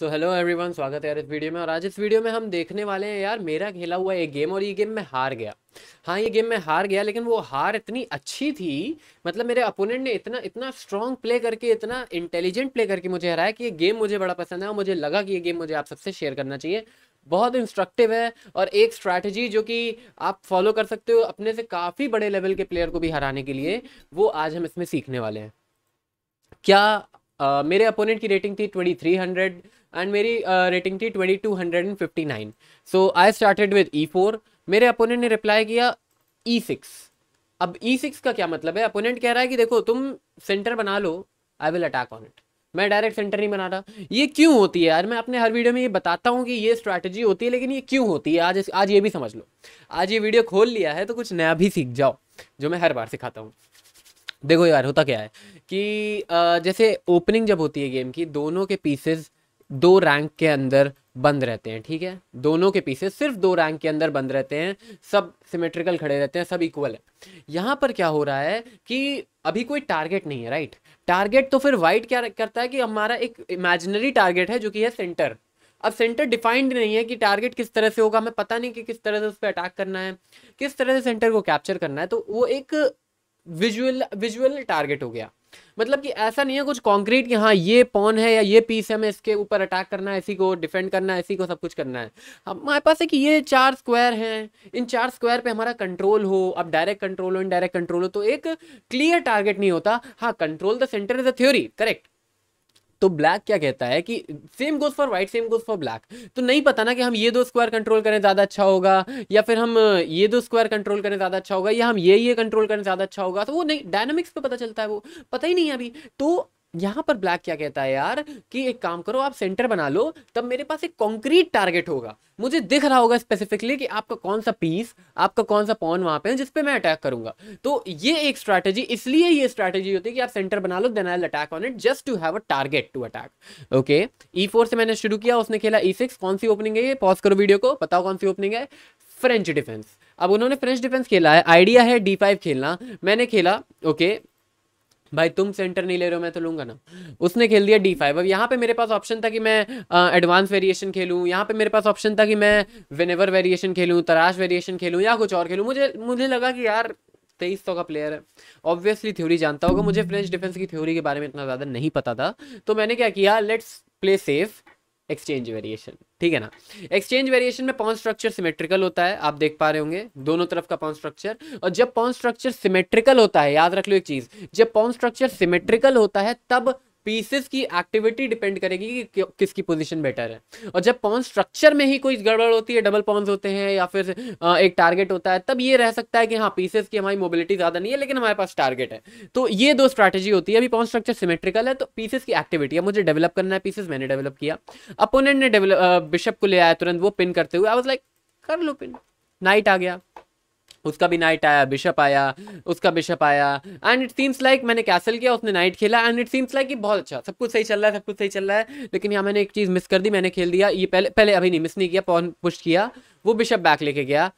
So hello everyone स्वागत है यार इस वीडियो में और आज इस वीडियो में हम देखने वाले हैं यार मेरा खेला हुआ एक गेम और ये गेम मैं हार गया हाँ ये गेम मैं हार गया लेकिन वो हार इतनी अच्छी थी मतलब मेरे अपोनेंट ने इतना इतना स्ट्रॉन्ग प्ले करके इतना इंटेलिजेंट प्ले करके मुझे हराया कि ये गेम मुझे बड़ा पसंद है और मुझे लगा कि ये गेम मुझे आप सबसे शेयर करना चाहिए बहुत इंस्ट्रक्टिव है और एक स्ट्रैटेजी जो कि आप फॉलो कर सकते हो अपने से काफ़ी बड़े लेवल के प्लेयर को भी हराने के लिए वो आज हम इसमें सीखने वाले हैं क्या मेरे अपोनेंट की रेटिंग थी ट्वेंटी थ्री हंड्रेड एंड मेरी रेटिंग थी twenty two hundred and fifty nine so I started with e four मेरे अपोनेंट ने रिप्लाई किया ई e सिक्स अब ई e सिक्स का क्या मतलब है अपोनेंट कह रहा है कि देखो तुम सेंटर बना लो I will attack on it मैं डायरेक्ट सेंटर नहीं बना रहा ये क्यों होती है यार मैं अपने हर वीडियो में ये बताता हूँ कि ये स्ट्रैटेजी होती है लेकिन ये क्यों होती है आज आज ये भी समझ लो आज ये वीडियो खोल लिया है तो कुछ नया भी सीख जाओ जो मैं हर बार सिखाता हूँ देखो यार होता क्या है कि जैसे ओपनिंग जब होती है गेम की दोनों के पीसेज दो रैंक के अंदर बंद रहते हैं ठीक है दोनों के पीसेस सिर्फ दो रैंक के अंदर बंद रहते हैं सब सिमेट्रिकल खड़े रहते हैं सब इक्वल है यहाँ पर क्या हो रहा है कि अभी कोई टारगेट नहीं है राइट टारगेट तो फिर वाइट क्या करता है कि हमारा एक इमेजिनरी टारगेट है जो कि है सेंटर अब सेंटर डिफाइंड नहीं है कि टारगेट किस तरह से होगा हमें पता नहीं कि किस तरह से उस पर अटैक करना है किस तरह से सेंटर को कैप्चर करना है तो वो एक विजुअल विजुअल टारगेट हो गया मतलब कि ऐसा नहीं है कुछ कॉन्क्रीट कि हाँ ये पॉन है या ये पीस है हमें इसके ऊपर अटैक करना है इसी को डिफेंड करना है इसी को सब कुछ करना है हमारे पास है कि ये चार स्क्वायर हैं इन चार स्क्वायर पे हमारा कंट्रोल हो अब डायरेक्ट कंट्रोल हो इनडायरेक्ट कंट्रोल हो तो एक क्लियर टारगेट नहीं होता हाँ control the centre is a theory correct तो ब्लैक क्या कहता है कि same goes for white same goes for black तो नहीं पता ना कि हम ये दो स्क्वायर कंट्रोल करें ज़्यादा अच्छा होगा या फिर हम ये दो स्क्वायर कंट्रोल करें ज़्यादा अच्छा होगा या हम ये ये कंट्रोल करें ज़्यादा अच्छा होगा तो वो नहीं डायनामिक्स पे पता चलता है वो पता ही नहीं है अभी तो यहाँ पर ब्लैक क्या कहता है यार कि एक काम करो आप सेंटर बना लो तब मेरे पास एक कॉन्क्रीट टारगेट होगा मुझे दिख रहा होगा स्पेसिफिकली कि आपका कौन सा पीस आपका कौन सा पॉन वहाँ पे है जिस पे मैं अटैक करूंगा तो ये एक स्ट्रैटेजी इसलिए ये स्ट्रैटेजी होती है कि आप सेंटर बना लो then I attack on it just to have a target to attack okay e four से मैंने शुरू किया उसने खेला ई e सिक्स कौन सी ओपनिंग है ये पॉज करो वीडियो को बताओ कौन सी ओपनिंग है फ्रेंच डिफेंस अब उन्होंने फ्रेंच डिफेंस खेला है आइडिया है डी फाइव खेलना मैंने खेला ओके भाई तुम सेंटर नहीं ले रहे हो मैं तो लूंगा ना उसने खेल दिया डी फाइव अब यहाँ पे मेरे पास ऑप्शन था कि मैं एडवांस वेरिएशन खेलूँ यहाँ पे मेरे पास ऑप्शन था कि मैं विनेवर वेरिएशन खेलूँ तराश वेरिएशन खेलूँ या कुछ और खेलूँ मुझे मुझे लगा कि यार तेईस सौ का प्लेयर है ऑब्वियसली थ्योरी जानता होगा मुझे फ्रेंच डिफेंस की थ्योरी के बारे में इतना ज़्यादा नहीं पता था तो मैंने क्या किया let's play safe exchange variation ठीक है ना एक्सचेंज वेरिएशन में पॉन स्ट्रक्चर सिमेट्रिकल होता है आप देख पा रहे होंगे दोनों तरफ का पॉन स्ट्रक्चर और जब पॉन स्ट्रक्चर सिमेट्रिकल होता है याद रख लो एक चीज जब पॉन स्ट्रक्चर सिमेट्रिकल होता है तब पीसेस की एक्टिविटी डिपेंड करेगी कि किसकी पोजीशन बेटर है और जब पॉन स्ट्रक्चर में ही कोई गड़बड़ होती है डबल पॉन्स होते हैं या फिर एक टारगेट होता है तब ये रह सकता है कि हाँ पीसेस की हमारी मोबिलिटी ज़्यादा नहीं है लेकिन हमारे पास टारगेट है तो ये दो स्ट्रैटेजी होती है अभी पॉन स्ट्रक्चर सिमेट्रिकल है तो पीसेस की एक्टिविटी है मुझे डेवलप करना है पीसेस मैंने डेवलप किया अपोनेंट ने डेवलप बिशप को ले आया तुरंत वो पिन करते हुए आई वॉज लाइक कर लो पिन नाइट आ गया उसका भी नाइट आया बिशप आया उसका बिशप आया एंड इट सीम्स लाइक मैंने कैसल किया उसने नाइट खेला एंड इट सीम्स लाइक कि बहुत अच्छा सब कुछ सही चल रहा है सब कुछ सही चल रहा है लेकिन यहाँ मैंने एक चीज़ मिस कर दी मैंने खेल दिया ये पहले पहले अभी नहीं मिस नहीं किया पॉन पुश किया वो बिशप बैक लेके गया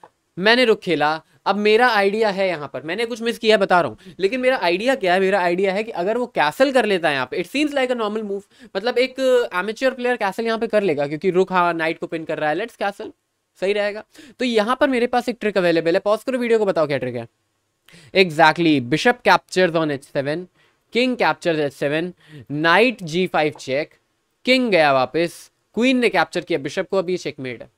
मैंने रुक खेला अब मेरा आइडिया है यहाँ पर मैंने कुछ मिस किया बता रहा हूँ लेकिन मेरा आइडिया क्या है मेरा आइडिया है कि अगर वो कैसल कर लेता है यहाँ पे it seems like a normal move मतलब एक एमेच्योर प्लेयर कैसल यहाँ पे कर लेगा क्योंकि रुक हाँ नाइट को पिन कर रहा है लेट्स कैसल सही रहेगा तो यहाँ पर मेरे पास एक ट्रिक अवेलेबल है पॉज करो वीडियो को बताओ क्या ट्रिक है exactly bishop captures on h seven king capture h seven knight g five check king गया वापस क्वीन ने कैप्चर किया बिशप को अभी चेकमेट है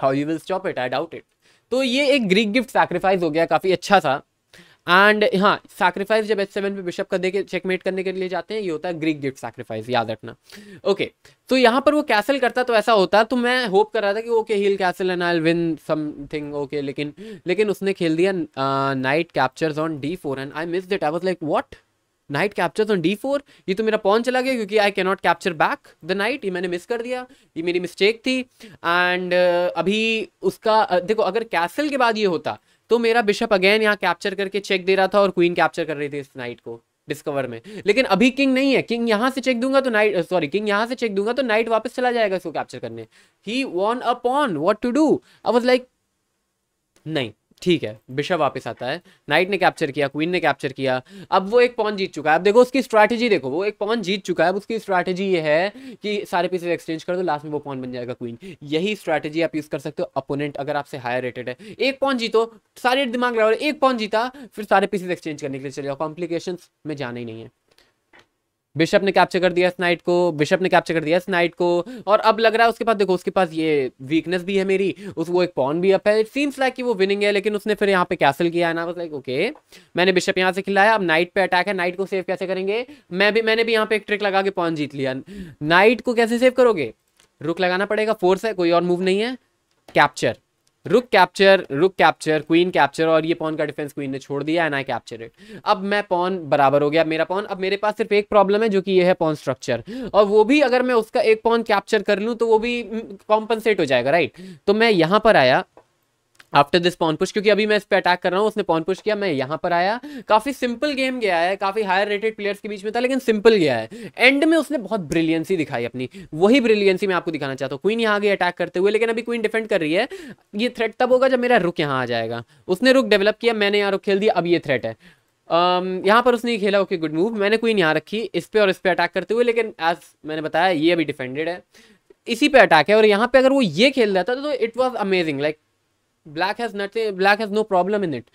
how you will stop it I doubt it तो ये एक ग्रीक गिफ्ट सैक्रिफाइस हो गया काफ़ी अच्छा था एंड हाँ सैक्रीफाइस जब एच सेवन पे बिशप का के चेकमेट करने के लिए जाते हैं ये होता है ग्रीक गिफ्ट सैक्रीफाइस याद रखना ओके okay, तो यहाँ पर वो कैसल करता तो ऐसा होता तो मैं होप कर रहा था कि okay he'll castle and I win something okay लेकिन लेकिन उसने खेल दिया knight captures on d four and I missed it I was like what knight captures on d four ये तो मेरा पॉन चला गया क्योंकि I cannot capture back the knight ये मैंने मिस कर दिया ये मेरी मिस्टेक थी एंड uh, अभी उसका uh, देखो अगर कैसल के बाद ये होता तो मेरा बिशप अगेन यहाँ कैप्चर करके चेक दे रहा था और क्वीन कैप्चर कर रही थी इस नाइट को डिस्कवर में लेकिन अभी किंग नहीं है किंग यहाँ से चेक दूंगा तो नाइट सॉरी किंग यहाँ से चेक दूंगा तो नाइट वापस चला जाएगा इसको कैप्चर करने ही won a pawn what to do I was like नहीं ठीक है बिशप वापस आता है नाइट ने कैप्चर किया क्वीन ने कैप्चर किया अब वो एक पॉन जीत चुका है अब देखो उसकी स्ट्रैटेजी देखो वो एक पॉन जीत चुका है अब उसकी स्ट्रैटेजी ये है कि सारे पीसेज एक्सचेंज कर दो लास्ट में वो पॉन बन जाएगा क्वीन यही स्ट्रैटेजी आप यूज़ कर सकते हो अपोनेंट अगर आपसे हायर रेटेड है एक पॉन जीतो सारे दिमाग लगा एक पॉन जीता फिर सारे पीसेज एक्सचेंज करने के लिए चले जाओ कॉम्प्लिकेशन में जाना ही नहीं है बिशप ने कैप्चर कर दिया इस नाइट को बिशप ने कैप्चर कर दिया इस नाइट को और अब लग रहा है उसके पास देखो उसके पास ये वीकनेस भी है मेरी उस वो एक पॉन भी अप है इट सीम्स लाइक कि वो विनिंग है लेकिन उसने फिर यहाँ पे कैसल किया है ना लाइक ओके मैंने बिशप यहाँ से खिलाया अब नाइट पे अटैक है नाइट को सेव कैसे करेंगे मैं भी मैंने भी यहाँ पे एक ट्रिक लगा के पॉन जीत लिया नाइट को कैसे सेव करोगे रुक लगाना पड़ेगा फोर्स है कोई और मूव नहीं है कैप्चर रुक कैप्चर रुक कैप्चर क्वीन कैप्चर और ये पॉन का डिफेंस क्वीन ने छोड़ दिया एंड आई कैप्चर इट अब मैं पॉन बराबर हो गया मेरा पॉन अब मेरे पास सिर्फ एक प्रॉब्लम है जो कि ये है पॉन स्ट्रक्चर और वो भी अगर मैं उसका एक पॉन कैप्चर कर लूँ तो वो भी कॉम्पनसेट mm, हो जाएगा राइट तो मैं यहाँ पर आया आफ्टर दिस पॉन पुश क्योंकि अभी मैं इस पर अटैक कर रहा हूँ उसने पॉन पुश किया मैं यहाँ पर आया काफी सिंपल गेम गया है काफी हायर रेटेड प्लेयर्स के बीच में था लेकिन सिंपल गया है एंड में उसने बहुत ब्रिलियंसी दिखाई अपनी वही ब्रिलियंसी मैं आपको दिखाना चाहता हूँ क्वीन यहाँ आगे अटैक करते हुए लेकिन अभी क्वीन डिफेंड कर रही है ये थ्रेट तब होगा जब मेरा रुक यहाँ आ जाएगा उसने रुक डेवलप किया मैंने यहाँ रुक खेल दिया अब ये थ्रेट है um, यहाँ पर उसने खेला ओके गुड मूव मैंने क्वीन यहाँ रखी इस पर और इस पर अटैक करते हुए लेकिन एज मैंने बताया ये अभी डिफेंडेड है इसी पे अटैक है और यहाँ पे अगर वो ये खेल रहा था तो it was amazing like black has nothing black has no problem in it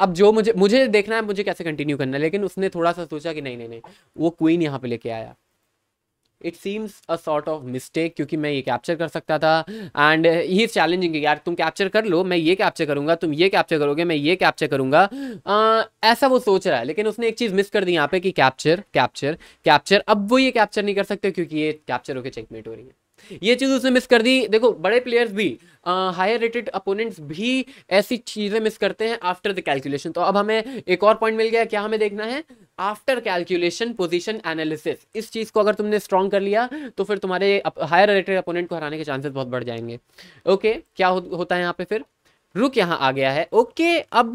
अब जो मुझे मुझे देखना है मुझे कैसे कंटिन्यू करना है लेकिन उसने थोड़ा सा सोचा कि नहीं नहीं नहीं वो क्वीन यहाँ पे लेके आया it seems a sort of mistake क्योंकि मैं ये कैप्चर कर सकता था एंड ही इज़ चैलेंजिंग यार तुम कैप्चर कर लो मैं ये कैप्चर करूंगा तुम ये कैप्चर करोगे मैं ये कैप्चर करूंगा uh, ऐसा वो सोच रहा है लेकिन उसने एक चीज़ मिस कर दी यहाँ पे कि कैप्चर कैप्चर कैप्चर अब वो ये कैप्चर नहीं कर सकते क्योंकि ये कैप्चर होकर चेकमेट हो रही है ये चीज़ उसने मिस कर दी देखो बड़े प्लेयर्स भी हायर रेटेड अपोनेंट्स भी ऐसी चीज़ें मिस करते हैं आफ्टर द कैलकुलेशन तो अब हमें एक और पॉइंट मिल गया क्या हमें देखना है आफ्टर कैलकुलेशन पोजीशन एनालिसिस इस चीज़ को अगर तुमने स्ट्रॉन्ग कर लिया तो फिर तुम्हारे हायर रेटेड अपोनेंट को हराने के चांसेस बहुत बढ़ जाएंगे ओके okay, क्या हो, होता है यहाँ पे फिर रुक यहाँ आ गया है ओके अब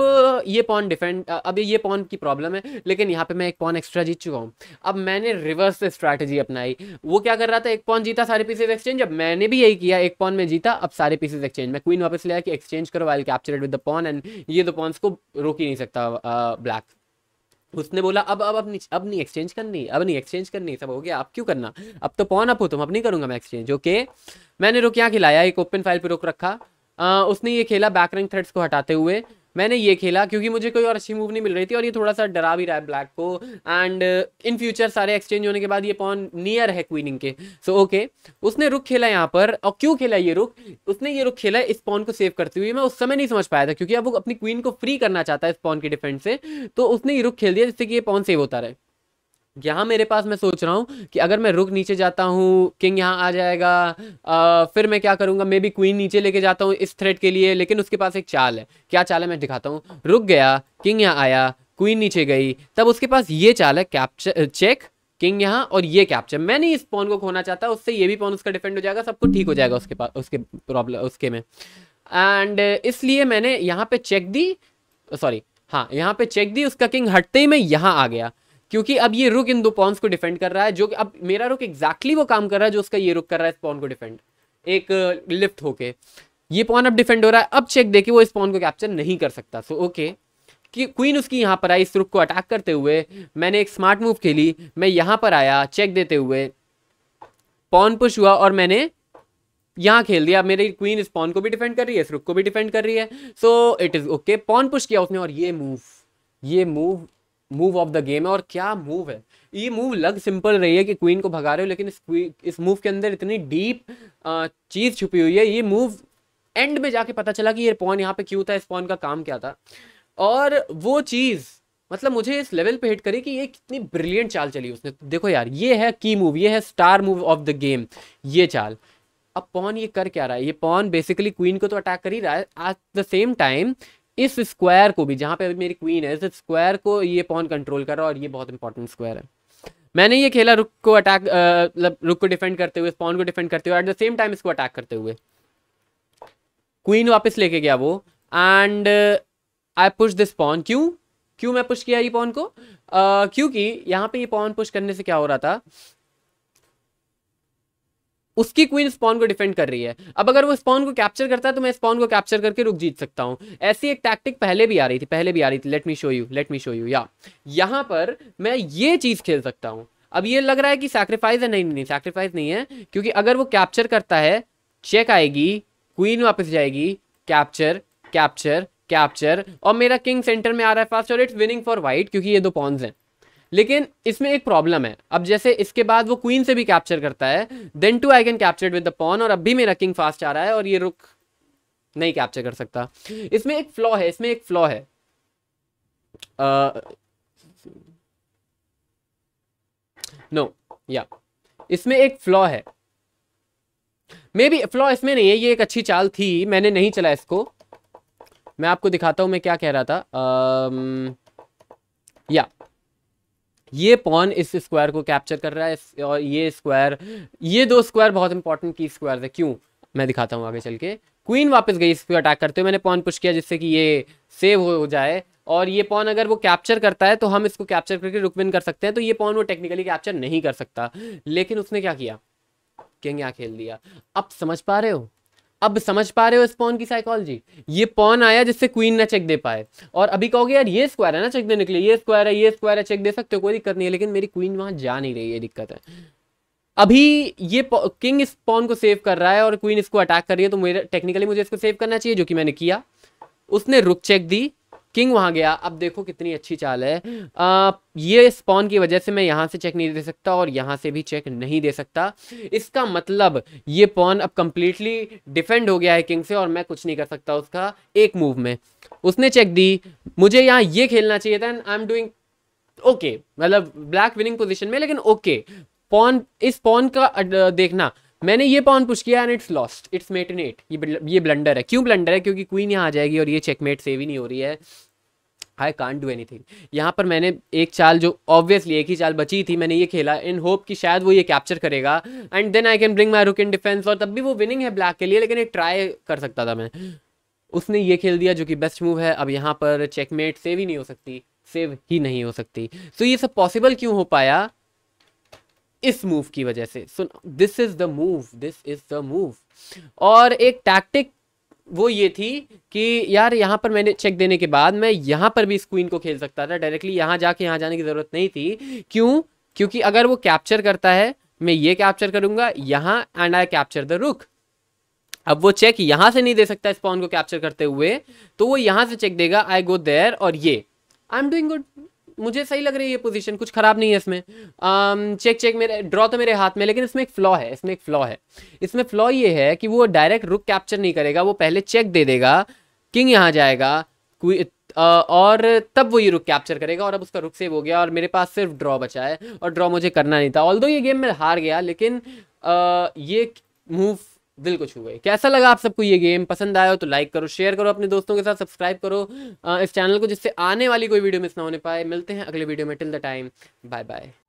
ये पॉन डिफेंड अब ये पॉन की प्रॉब्लम है लेकिन यहाँ पे मैं एक पॉन एक्स्ट्रा जीत चुका हूँ अब मैंने रिवर्स स्ट्रैटेजी अपनाई वो क्या कर रहा था एक पॉन जीता सारे पीसेज एक्सचेंज अब मैंने भी यही किया एक पॉन में जीता अब सारे पीसेज एक्सचेंज मैं क्वीन वापस लिया कि एक्सचेंज करो while capture with the pawn and ये दो पॉन्स को रोक ही नहीं सकता ब्लैक उसने बोला अब अब अब नहीं अब नहीं एक्सचेंज करनी अब नहीं एक्सचेंज करनी सब हो गया अब क्यों करना अब तो पॉन अप हो तुम तो अब नहीं करूंगा मैं एक्सचेंज ओके मैंने रुक यहाँ खिलाया एक ओपन फाइल पर रुक रखा आ, उसने ये खेला बैक रैंक थ्रेड्स को हटाते हुए मैंने ये खेला क्योंकि मुझे कोई और अच्छी मूव नहीं मिल रही थी और ये थोड़ा सा डरा भी रहा है ब्लैक को एंड इन फ्यूचर सारे एक्सचेंज होने के बाद ये पॉन नियर है क्वीनिंग के सो so, ओके okay, उसने रुक खेला यहाँ पर और क्यों खेला ये रुक उसने ये रुक खेला इस पॉन को सेव करते हुए मैं उस समय नहीं समझ पाया था क्योंकि अब वो अपनी क्वीन को फ्री करना चाहता है इस पॉन के डिफेंस से तो उसने ये रुख खेल दिया जिससे कि ये पॉन सेव होता रहे यहाँ मेरे पास मैं सोच रहा हूँ कि अगर मैं रुक नीचे जाता हूँ किंग यहाँ आ जाएगा आ, फिर मैं क्या करूँगा मे बी क्वीन नीचे लेके जाता हूँ इस थ्रेड के लिए लेकिन उसके पास एक चाल है क्या चाल है मैं दिखाता हूँ रुक गया किंग यहाँ आया क्वीन नीचे गई तब उसके पास ये चाल है कैप्चर चेक किंग यहाँ और ये कैप्चर मैं नहीं इस पॉन को खोना चाहता उससे ये भी पॉन उसका डिफेंड हो जाएगा सब कुछ ठीक हो जाएगा उसके पास उसके प्रॉब्लम उसके में एंड इसलिए मैंने यहाँ पे चेक दी सॉरी हाँ यहाँ पे चेक दी उसका किंग हटते ही मैं यहाँ आ गया क्योंकि अब ये रुक इन दो पॉन्स को डिफेंड कर रहा है जो कि अब मेरा रुक एक्जैक्टली वो काम कर रहा है जो उसका ये रुक कर रहा है इस पॉन को डिफेंड एक लिफ्ट uh, होके ये पॉन अब डिफेंड हो रहा है अब चेक देके वो इस पॉन को कैप्चर नहीं कर सकता सो ओके कि क्वीन उसकी यहाँ पर आई इस रुक को अटैक करते हुए मैंने एक स्मार्ट मूव खेली मैं यहाँ पर आया चेक देते हुए पॉन पुश हुआ और मैंने यहाँ खेल दिया मेरी क्वीन इस पॉन को भी डिफेंड कर रही है इस रुक को भी डिफेंड कर रही है so it is okay pawn push किया उसने और ये मूव ये move move of the game है और क्या मूव है ये मूव लग सिंपल रही है कि क्वीन को भगा रहे हो लेकिन इस इस मूव के अंदर इतनी डीप चीज़ छुपी हुई है ये मूव एंड में जाके पता चला कि ये पॉन यहाँ पे क्यों था इस पॉन का काम क्या था और वो चीज़ मतलब मुझे इस लेवल पे हिट करी कि ये कितनी ब्रिलियंट चाल चली उसने देखो यार ये है की मूव ये है star move of the game ये चाल अब पॉन ये कर क्या रहा है ये पॉन बेसिकली क्वीन को तो अटैक कर ही रहा है एट द सेम टाइम इस स्क्वायर को भी जहाँ पे अभी मेरी क्वीन है इस स्क्वायर को ये पॉन कंट्रोल कर रहा है और ये बहुत इंपॉर्टेंट स्क्वायर है मैंने ये खेला रुक को अटैक मतलब रुक को डिफेंड करते हुए पॉन को डिफेंड करते हुए एट द सेम टाइम इसको अटैक करते हुए क्वीन वापस लेके गया वो and I push this pawn क्यों क्यों मैं पुश किया ये पॉन को uh, क्योंकि यहाँ पे ये पॉन पुश करने से क्या हो रहा था उसकी क्वीन स्पॉन को डिफेंड कर रही है अब अगर वो स्पॉन को कैप्चर करता है तो मैं स्पॉन को कैप्चर करके रुक जीत सकता हूँ ऐसी एक टैक्टिक पहले भी आ रही थी पहले भी आ रही थी let me show you let me show you या यहाँ पर मैं ये चीज़ खेल सकता हूँ अब ये लग रहा है कि सैक्रीफाइस है नहीं नहीं सैक्रीफाइस नहीं है क्योंकि अगर वो कैप्चर करता है चेक आएगी क्वीन वापस जाएगी कैप्चर कैप्चर कैप्चर और मेरा किंग सेंटर में आ रहा है फास्ट और इट्स विनिंग फॉर वाइट क्योंकि ये दो पॉन्स हैं लेकिन इसमें एक प्रॉब्लम है अब जैसे इसके बाद वो क्वीन से भी कैप्चर करता है then too I can capture with the pawn और अब भी मेरा किंग फास्ट आ रहा है और ये रुक नहीं कैप्चर कर सकता इसमें एक फ्लॉ है इसमें एक फ्लॉ है नो या इसमें एक फ्लॉ है मे बी फ्लॉ इसमें नहीं है ये एक अच्छी चाल थी मैंने नहीं चला इसको मैं आपको दिखाता हूं मैं क्या कह रहा था या uh, yeah. ये पॉन इस स्क्वायर को कैप्चर कर रहा है और ये स्क्वायर ये दो स्क्वायर बहुत इंपॉर्टेंट की स्क्वायर है क्यों मैं दिखाता हूँ आगे चल के क्वीन वापस गई इस पर अटैक करते हुए मैंने पॉन पुश किया जिससे कि ये सेव हो जाए और ये पॉन अगर वो कैप्चर करता है तो हम इसको कैप्चर करके रुकविन कर सकते हैं तो ये पॉन वो टेक्निकली कैप्चर नहीं कर सकता लेकिन उसने क्या किया क्या यहाँ खेल दिया अब समझ पा रहे हो अब समझ पा रहे हो इस पॉन की साइकोलॉजी ये पॉन आया जिससे क्वीन ना चेक दे पाए और अभी कहोगे यार ये स्क्वायर है ना चेक देने के लिए ये स्क्वायर है ये स्क्वायर है चेक दे सकते हो कोई दिक्कत नहीं है लेकिन मेरी क्वीन वहां जा नहीं रही है दिक्कत है अभी ये किंग इस पॉन को सेव कर रहा है और क्वीन इसको अटैक कर रही है तो मेरे टेक्निकली मुझे इसको सेव करना चाहिए जो कि मैंने किया उसने रुक चेक दी किंग वहां गया अब देखो कितनी अच्छी चाल है आ, ये स्पॉन की वजह से मैं यहां से चेक नहीं दे सकता और यहां से भी चेक नहीं दे सकता इसका मतलब ये पॉन अब कंप्लीटली डिफेंड हो गया है किंग से और मैं कुछ नहीं कर सकता उसका एक मूव में उसने चेक दी मुझे यहां ये खेलना चाहिए था and I am doing okay मतलब ब्लैक विनिंग पोजिशन में लेकिन ओके पॉन इस पॉन का देखना मैंने ये पॉन पुश किया and it's lost it's mate in eight ये ये ब्लंडर है क्यों ब्लंडर है क्योंकि क्वीन यहाँ आ जाएगी और ये चेकमेट सेव ही नहीं हो रही है आई कॉन्ट डू एनीथिंग यहाँ पर मैंने एक चाल जो ऑब्वियसली एक ही चाल बची थी मैंने ये खेला इन होप कि शायद वो ये कैप्चर करेगा and then I can bring my rook in defence और तब भी वो विनिंग है ब्लैक के लिए लेकिन एक ट्राई कर सकता था मैं उसने ये खेल दिया जो कि बेस्ट मूव है अब यहाँ पर चेकमेट सेव ही नहीं हो सकती सेव ही नहीं हो सकती सो so, ये सब पॉसिबल क्यों हो पाया इस मूव की वजह से so this is the move this is the move और एक टैक्टिक वो ये थी कि यार यहाँ पर मैंने चेक देने के बाद मैं यहाँ पर भी इस क्वीन को खेल सकता था डायरेक्टली यहाँ जाके यहाँ जाने की ज़रूरत नहीं थी क्यों क्योंकि अगर वो कैप्चर करता है मैं ये कैप्चर करूँगा यहाँ एंड आई कैप्चर द रुक अब वो चेक यहाँ से नहीं दे सकता स्पॉन को कैप्चर करते हुए तो वो यहाँ से चेक देगा आई गो देर और ये आई एम डूइंग गुड मुझे सही लग रही है ये पोजीशन कुछ ख़राब नहीं है इसमें आम, चेक चेक मेरे ड्रॉ तो मेरे हाथ में लेकिन इसमें एक फ्लॉ है इसमें एक फ्लॉ है इसमें फ्लॉ ये है कि वो डायरेक्ट रुक कैप्चर नहीं करेगा वो पहले चेक दे देगा किंग यहाँ जाएगा और तब वो ये रुक कैप्चर करेगा और अब उसका रुक सेव हो गया और मेरे पास सिर्फ ड्रॉ बचा है और ड्रॉ मुझे करना नहीं था ऑल ये गेम मैं हार गया लेकिन आ, ये मूव दिल को छू गए कैसा लगा आप सबको ये गेम पसंद आया हो तो लाइक करो शेयर करो अपने दोस्तों के साथ सब्सक्राइब करो इस चैनल को जिससे आने वाली कोई वीडियो मिस ना होने पाए मिलते हैं अगले वीडियो में till the time bye bye